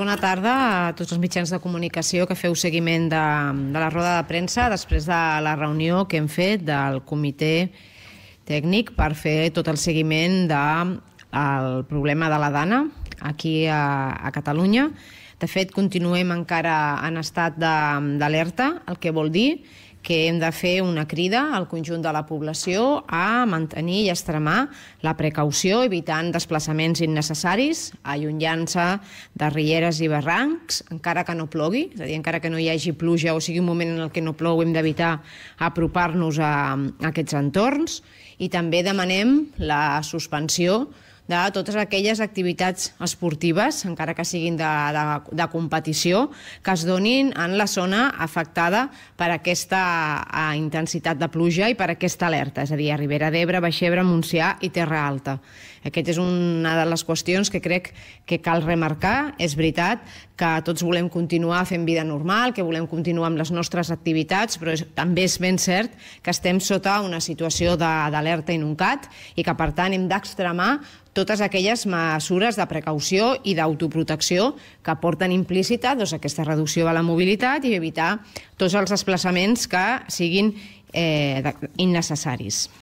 bona tarda a tots els mitjans de comunicació que feu seguiment de, de la roda de premsa després de la reunió que hem fet del comitè tècnic per fer tot el seguiment del de, problema de la dana aquí a, a Catalunya. De fet, continuem encara en estat d'alerta, el que vol dir que hem de fer una crida al conjunt de la població a mantenir i extremar la precaució, evitant desplaçaments innecessaris, allunyant-se de rieres i barrancs, encara que no plogui, és a dir, encara que no hi hagi pluja o sigui un moment en el que no plou, hem d'evitar apropar-nos a, a aquests entorns, i també demanem la suspensió de totes aquelles activitats esportives, encara que siguin de, de, de competició, que es donin en la zona afectada per aquesta eh, intensitat de pluja i per aquesta alerta, és a dir, a Ribera d'Ebre, Baixebre, Montsià i Terra Alta. Aquesta és una de les qüestions que crec que cal remarcar. És veritat que tots volem continuar fent vida normal, que volem continuar amb les nostres activitats, però és, també és ben cert que estem sota una situació d'alerta inuncat i que, per tant, hem d'extremar totes aquelles mesures de precaució i d'autoprotecció que porten implícita doncs, aquesta reducció de la mobilitat i evitar tots els desplaçaments que siguin eh, innecessaris.